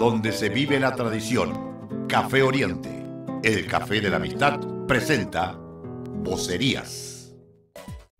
donde se vive la tradición. Café Oriente, el café de la amistad, presenta Vocerías.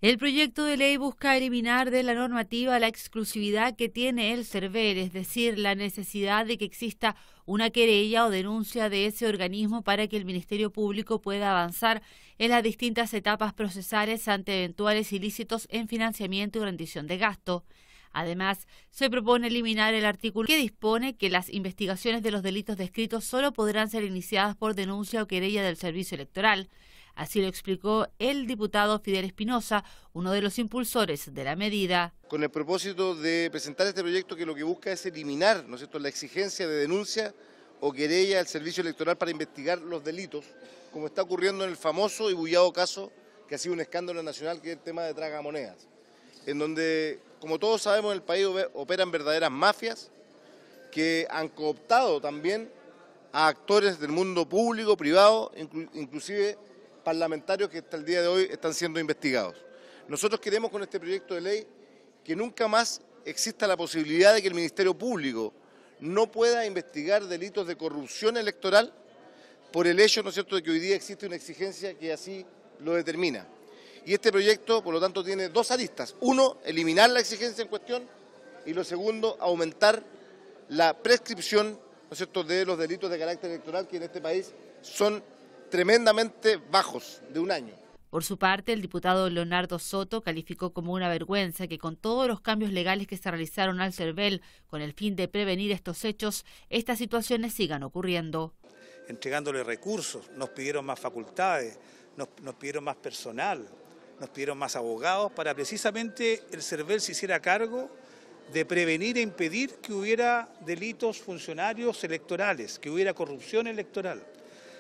El proyecto de ley busca eliminar de la normativa la exclusividad que tiene el CERVER, es decir, la necesidad de que exista una querella o denuncia de ese organismo para que el Ministerio Público pueda avanzar en las distintas etapas procesales ante eventuales ilícitos en financiamiento y rendición de gasto. Además, se propone eliminar el artículo que dispone que las investigaciones de los delitos descritos solo podrán ser iniciadas por denuncia o querella del servicio electoral. Así lo explicó el diputado Fidel Espinosa, uno de los impulsores de la medida. Con el propósito de presentar este proyecto que lo que busca es eliminar ¿no la exigencia de denuncia o querella del servicio electoral para investigar los delitos, como está ocurriendo en el famoso y bullado caso que ha sido un escándalo nacional, que es el tema de tragamonedas en donde, como todos sabemos, en el país operan verdaderas mafias que han cooptado también a actores del mundo público, privado, inclusive parlamentarios que hasta el día de hoy están siendo investigados. Nosotros queremos con este proyecto de ley que nunca más exista la posibilidad de que el Ministerio Público no pueda investigar delitos de corrupción electoral por el hecho, ¿no es cierto?, de que hoy día existe una exigencia que así lo determina. Y este proyecto, por lo tanto, tiene dos aristas. Uno, eliminar la exigencia en cuestión y lo segundo, aumentar la prescripción cierto? de los delitos de carácter electoral que en este país son tremendamente bajos, de un año. Por su parte, el diputado Leonardo Soto calificó como una vergüenza que con todos los cambios legales que se realizaron al CERVEL con el fin de prevenir estos hechos, estas situaciones sigan ocurriendo. Entregándole recursos, nos pidieron más facultades, nos pidieron más personal, nos pidieron más abogados para precisamente el CERVEL se hiciera cargo de prevenir e impedir que hubiera delitos funcionarios electorales, que hubiera corrupción electoral.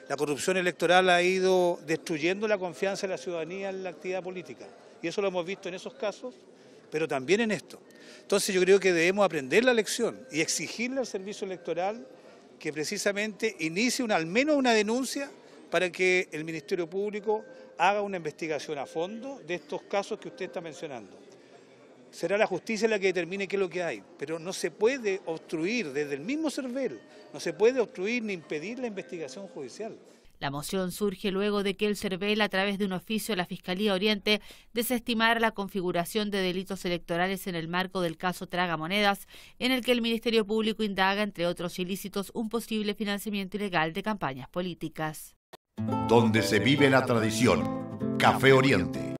La corrupción electoral ha ido destruyendo la confianza de la ciudadanía en la actividad política. Y eso lo hemos visto en esos casos, pero también en esto. Entonces yo creo que debemos aprender la lección y exigirle al servicio electoral que precisamente inicie al menos una denuncia para que el Ministerio Público haga una investigación a fondo de estos casos que usted está mencionando. Será la justicia la que determine qué es lo que hay, pero no se puede obstruir desde el mismo CERVEL, no se puede obstruir ni impedir la investigación judicial. La moción surge luego de que el CERVEL, a través de un oficio a la Fiscalía Oriente, desestimara la configuración de delitos electorales en el marco del caso Traga Monedas, en el que el Ministerio Público indaga, entre otros ilícitos, un posible financiamiento ilegal de campañas políticas donde se vive la tradición. Café Oriente.